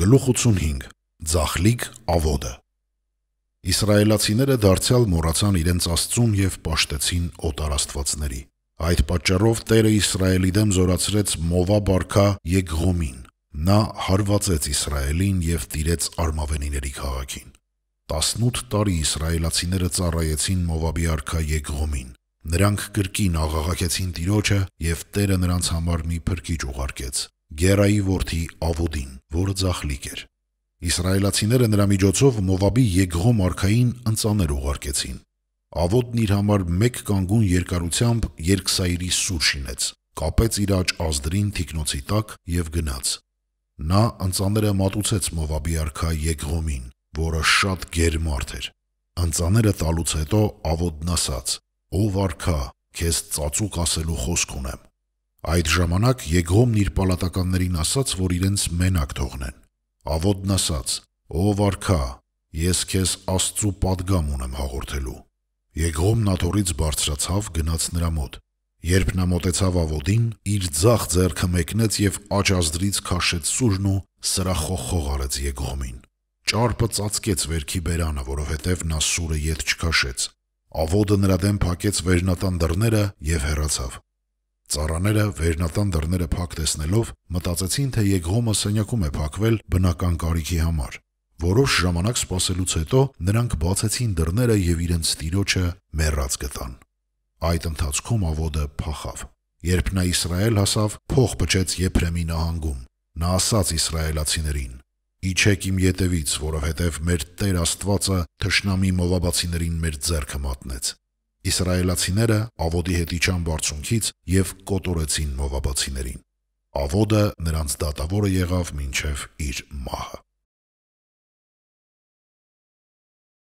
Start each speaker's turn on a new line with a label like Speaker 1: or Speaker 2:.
Speaker 1: Գլուխ 85 Ձախլիկ ավոդը Իսրայելացիները դարձյալ մոռացան իրենց Աստծուն եւ պաշտեցին օտարաստվածների։ Այդ պատճառով Տերը Իսրայելի դեմ զորացրեց Մովաբ արքա Եգղոմին։ Նա հարվածեց Իսրայելին եւ տիրեց արմավենիների քաղաքին։ 18 տարի իսրայելացիները ծառայեցին Մովաբի արքա Եգղոմին։ Նրանք կրկին աղաղակեցին Տիրոջը եւ Տերը նրանց համար մի փրկիչ ուղարկեց։ Գերայի որդի Ավոդին, որը ձախլիկ էր։ Իսրայելացիները նրա միջոցով Մովաբի Եգհոմ արքային ընծաներ ուղարկեցին։ Ավոդն իր համար մեկ կանգուն երկարությամբ երկսայրի սուր շինեց, կապեց իր աջ ազդրին թիկնոցի տակ եւ գնաց։ Նա ընծաները մատուցեց Մովաբի արքա Եգհոմին, որը շատ գերմարդ էր։ Ընծաները տալուց հետո Ավոդն ասաց. «Ով արքա, քեզ ծածուկ ասելու խոսք ունեմ»։ Այդ ժամանակ Եգոմն իր պալատականներին ասաց, որ իրենց մենակ թողնեն։ Ավոդն ասաց. «Ով արքա, ես քեզ Աստծո падգամ ունեմ հաղորդելու»։ Եգոմն աթորից բարձրացավ, գնաց նրա մոտ։ Երբ նա մոտեցավ ավոդին, իր ցախ ձեռքը մեկնեց եւ աջ ազդրից քաշեց սուրն ու սրախողող արեց Եգոմին։ Ճարպը ծածկեց վերքի բերանը, որովհետեւ նա սուրը յետ չքաշեց։ Ավոդը նրա դեմ փակեց վերնատան դռները եւ հեռացավ։ Ծառաները վերնատան դռները փակ տեսնելով մտածեցին, թե Եգհոմը սենյակում է փակվել բնական կարիքի համար։ Որոշ ժամանակ սպասելուց հետո նրանք բացեցին դռները եւ իրենց տիրոջը մեռած գտան։ Այդ ընթացքում ավոդը փախավ։ Երբ նա Իսրայել հասավ, փող փճեց Եփրեմի նահանգում։ Նա ասաց իսրայելացիներին. «Իջեք իմ ետևից, որովհետև մեր Տեր Աստվածը թշնամի մովաբացիներին մեր ձեռքը մատնեց» իսրայելացիները ավոդի հետիչան բարձունքից եւ կոտորեցին մովաբացիներին։ Ավոդը նրանց դատավորը եղավ մինչև իր մահը։